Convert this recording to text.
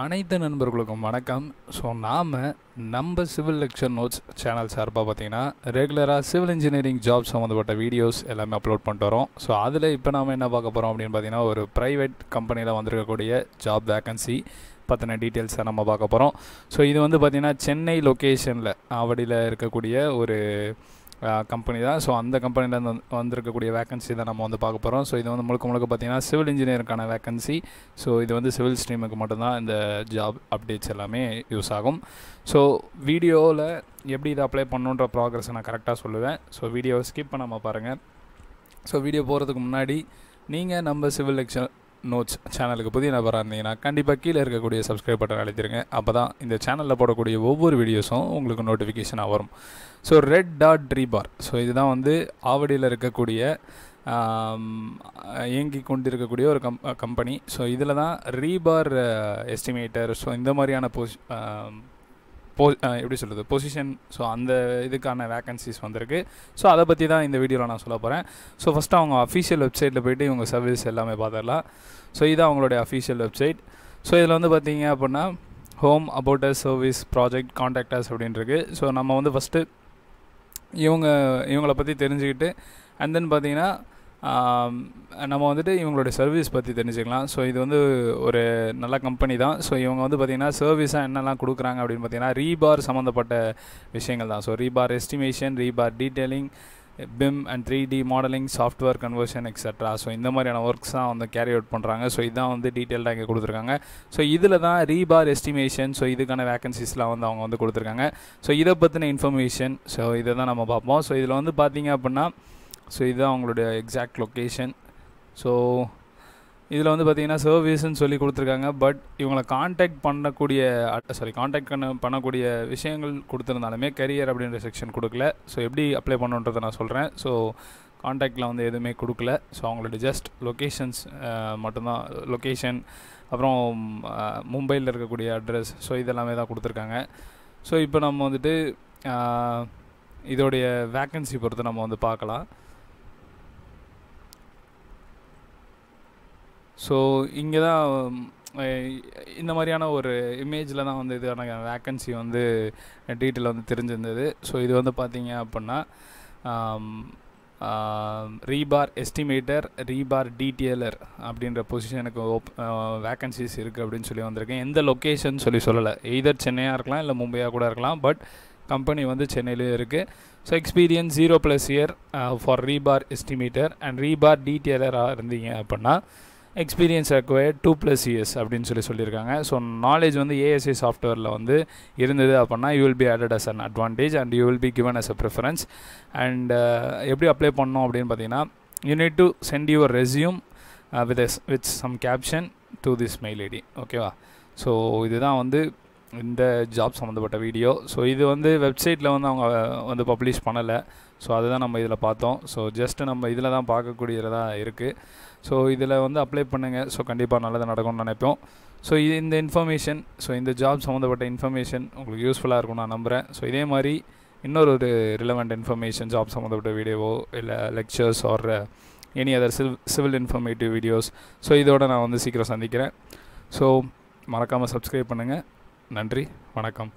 அனைத்து நண்பர்களுக்கும் வணக்கம் ஸோ நாம் நம்ம சிவில் லெக்சர் நோட்ஸ் சேனல் சார்பாக பார்த்தீங்கன்னா ரெகுலராக சிவில் இன்ஜினியரிங் ஜாப் சம்மந்தப்பட்ட வீடியோஸ் எல்லாமே அப்லோட் பண்ணிட்டு வரோம் ஸோ அதில் இப்போ நாம் என்ன பார்க்க போகிறோம் அப்படின்னு பார்த்தீங்கன்னா ஒரு ப்ரைவேட் கம்பெனியில் வந்திருக்கக்கூடிய ஜாப் வேக்கன்சி பற்றின டீட்டெயில்ஸை நம்ம பார்க்க போகிறோம் ஸோ இது வந்து பார்த்திங்கன்னா சென்னை லொக்கேஷனில் அவடியில் இருக்கக்கூடிய ஒரு கம்பெனி தான் ஸோ அந்த கம்பெனிலேருந்து வந்து வந்திருக்கக்கூடிய வேக்கன்சி தான் நம்ம வந்து பார்க்க போகிறோம் ஸோ இது வந்து முழுக்க முழுக்க பார்த்தீங்கன்னா சிவில் இன்ஜினியருக்கான வேகன்சி ஸோ இது வந்து சிவில் ஸ்ட்ரீமுக்கு மட்டும்தான் இந்த ஜாப் அப்டேட்ஸ் எல்லாமே யூஸ் ஆகும் ஸோ வீடியோவில் எப்படி இதை அப்ளை பண்ணுன்ற ப்ராக்ரஸ் நான் கரெக்டாக சொல்லுவேன் ஸோ வீடியோவை ஸ்கிப் பண்ணாமல் பாருங்கள் ஸோ வீடியோ போகிறதுக்கு முன்னாடி நீங்கள் நம்ம சிவில் எக்ஸ் நோட்ஸ் சேனலுக்கு புதிய நபராக இருந்தீங்கன்னா கண்டிப்பாக கீழே இருக்கக்கூடிய சப்ஸ்கிரைப் பட்டன் அழைத்திருங்க அப்போ தான் இந்த சேனலில் போடக்கூடிய ஒவ்வொரு வீடியோஸும் உங்களுக்கு நோட்டிஃபிகேஷனாக வரும் so red dot rebar so இதுதான் வந்து ஆவடியில் இருக்கக்கூடிய இயங்கி கொண்டிருக்கக்கூடிய ஒரு கம் கம்பெனி ஸோ இதில் தான் ரீபார் எஸ்டிமேட்டர் ஸோ இந்த மாதிரியான போஸ் போ எப்படி சொல்கிறது பொசிஷன் ஸோ அந்த இதுக்கான வேக்கன்சிஸ் வந்திருக்கு ஸோ அதை பற்றி தான் இந்த வீடியோவில் நான் சொல்ல போகிறேன் ஸோ ஃபஸ்ட்டு அவங்க அஃபீஷியல் வெப்சைட்டில் போய்ட்டு இவங்க சர்வீஸ் எல்லாமே பார்த்துடலாம் ஸோ இது அவங்களுடைய அஃபீஷியல் வெப்சைட் ஸோ இதில் வந்து பார்த்தீங்க அப்படின்னா home about us service project contactors அப்படின்ருக்கு ஸோ நம்ம வந்து ஃபஸ்ட்டு இவங்க இவங்கள பற்றி தெரிஞ்சுக்கிட்டு அண்ட் தென் பார்த்தீங்கன்னா நம்ம வந்துட்டு இவங்களுடைய சர்வீஸ் பற்றி தெரிஞ்சுக்கலாம் ஸோ இது வந்து ஒரு நல்ல கம்பெனி தான் ஸோ இவங்க வந்து பார்த்திங்கன்னா சர்வீஸாக என்னெல்லாம் கொடுக்குறாங்க அப்படின்னு பார்த்திங்கன்னா ரீபார் சம்மந்தப்பட்ட விஷயங்கள் தான் so rebar estimation rebar detailing BIM and three D modelling software conversion extra so இந்த மாதிரியான ஒர்க்ஸ் தான் வந்து கேரி அவுட் பண்ணுறாங்க ஸோ இதான் வந்து டீட்டெயில்டாக இங்கே கொடுத்துருக்காங்க ஸோ இதில் தான் ரீபார் எஸ்டிமேஷன் ஸோ இதுக்கான வேகன்சிஸ்லாம் வந்து அவங்க வந்து கொடுத்துருக்காங்க ஸோ இதை பற்றின இன்ஃபர்மேஷன் ஸோ இதை தான் நம்ம பார்ப்போம் ஸோ இதில் வந்து பார்த்திங்க அப்படின்னா ஸோ இதுதான் அவங்களுடைய எக்ஸாக்ட் லொக்கேஷன் ஸோ இதில் வந்து பார்த்திங்கன்னா சர்வீஸ்ன்னு சொல்லி கொடுத்துருக்காங்க பட் இவங்களை காண்டாக்ட் பண்ணக்கூடிய சாரி காண்டாக்ட் பண்ண பண்ணக்கூடிய விஷயங்கள் கொடுத்துருந்தாலுமே கரியர் அப்படின்ற செக்ஷன் கொடுக்கல ஸோ எப்படி அப்ளை பண்ணுன்றதை நான் சொல்கிறேன் ஸோ காண்டாக்டில் வந்து எதுவுமே கொடுக்கல ஸோ அவங்களுடைய ஜஸ்ட் லொக்கேஷன்ஸ் மட்டும்தான் லொக்கேஷன் அப்புறம் மும்பையில் இருக்கக்கூடிய அட்ரஸ் ஸோ இதெல்லாமே தான் கொடுத்துருக்காங்க ஸோ இப்போ நம்ம வந்துட்டு இதோடைய வேக்கன்சி பொறுத்து நம்ம வந்து பார்க்கலாம் ஸோ இங்கே தான் இந்த மாதிரியான ஒரு இமேஜில் தான் வந்து இதுக்கான வேக்கன்சி வந்து டீட்டெயில் வந்து தெரிஞ்சிருந்தது ஸோ இது வந்து பார்த்திங்க அப்படின்னா ரீபார் எஸ்டிமேட்டர் ரீபார் டீட்டெயிலர் அப்படின்ற பொசிஷனுக்கு ஓப் வேக்கன்சிஸ் இருக்குது அப்படின்னு சொல்லி வந்திருக்கேன் எந்த லொக்கேஷன் சொல்லி சொல்லலை எய்தர் சென்னையாக இருக்கலாம் இல்லை மும்பையாக கூட இருக்கலாம் பட் கம்பெனி வந்து சென்னையிலேயே இருக்குது so experience zero plus year for rebar estimator and rebar டீட்டெயிலராக இருந்தீங்க அப்படின்னா experience acquire two plus years அப்படின்னு சொல்லி சொல்லியிருக்காங்க ஸோ நாலேஜ் வந்து ஏஎஸ்ஏ சாஃப்ட்வேரில் வந்து இருந்தது அப்படின்னா you will be added as an advantage and you will be given as a preference and எப்படி அப்ளை பண்ணோம் அப்படின்னு பார்த்தீங்கன்னா you need to send your resume with with some caption to this mail ID ஓகேவா ஸோ இதுதான் வந்து இந்த job சம்மந்தப்பட்ட வீடியோ ஸோ இது வந்து வெப்சைட்டில் வந்து அவங்க வந்து பப்ளிஷ் பண்ணலை ஸோ அதுதான் நம்ம இதில் பார்த்தோம் ஸோ ஜஸ்ட்டு நம்ம இதில் தான் பார்க்கக்கூடியதாக இருக்குது ஸோ இதில் வந்து அப்ளை பண்ணுங்கள் ஸோ கண்டிப்பாக நல்லதாக நடக்கும்னு நினைப்போம் ஸோ இது இந்த இன்ஃபர்மேஷன் ஸோ இந்த ஜாப் சம்மந்தப்பட்ட இன்ஃபர்மேஷன் உங்களுக்கு யூஸ்ஃபுல்லாக இருக்கும் நான் நம்புகிறேன் ஸோ இதே மாதிரி இன்னொரு ஒரு ரிலவெண்ட் இன்ஃபர்மேஷன் ஜாப் சம்மந்தப்பட்ட வீடியோவோ இல்லை lectures or any other civ civil informative videos so இதோடு நான் வந்து சீக்கிரம் சந்திக்கிறேன் ஸோ மறக்காமல் சப்ஸ்கிரைப் பண்ணுங்கள் நன்றி வணக்கம்